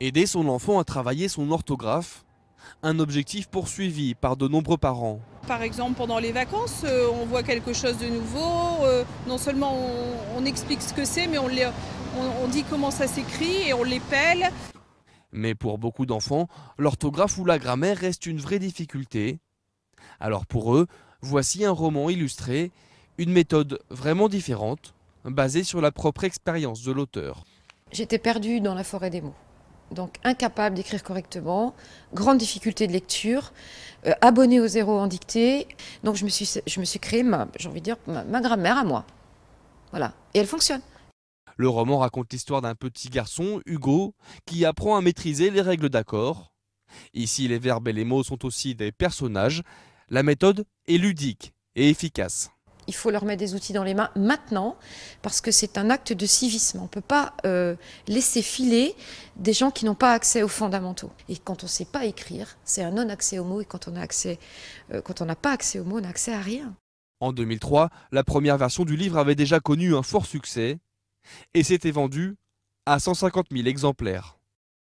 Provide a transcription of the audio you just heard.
Aider son enfant à travailler son orthographe, un objectif poursuivi par de nombreux parents. Par exemple, pendant les vacances, euh, on voit quelque chose de nouveau. Euh, non seulement on, explique ce que c'est, mais on, dit comment ça s'écrit et on l'épelle. Mais pour beaucoup d'enfants, l'orthographe ou la grammaire reste une vraie difficulté. Alors pour eux, voici un roman illustré, une méthode vraiment différente, basée sur la propre expérience de l'auteur. J'étais perdue dans la forêt des mots donc incapable d'écrire correctement, grande difficulté de lecture, euh, abonné au zéro en dictée. Donc je me suis, je créé j'ai envie de dire, ma grammaire à moi. Voilà. Et elle fonctionne. Le roman raconte l'histoire d'un petit garçon, Hugo, qui apprend à maîtriser les règles d'accord. Ici, les verbes et les mots sont aussi des personnages. La méthode est ludique et efficace il faut leur mettre des outils dans les mains maintenant, parce que c'est un acte de civisme. On ne peut pas euh, laisser filer des gens qui n'ont pas accès aux fondamentaux. Et quand on ne sait pas écrire, c'est un non-accès aux mots, et quand on euh, n'a pas accès aux mots, on n'a accès à rien. En 2003, la première version du livre avait déjà connu un fort succès, et s'était vendue à 150 000 exemplaires.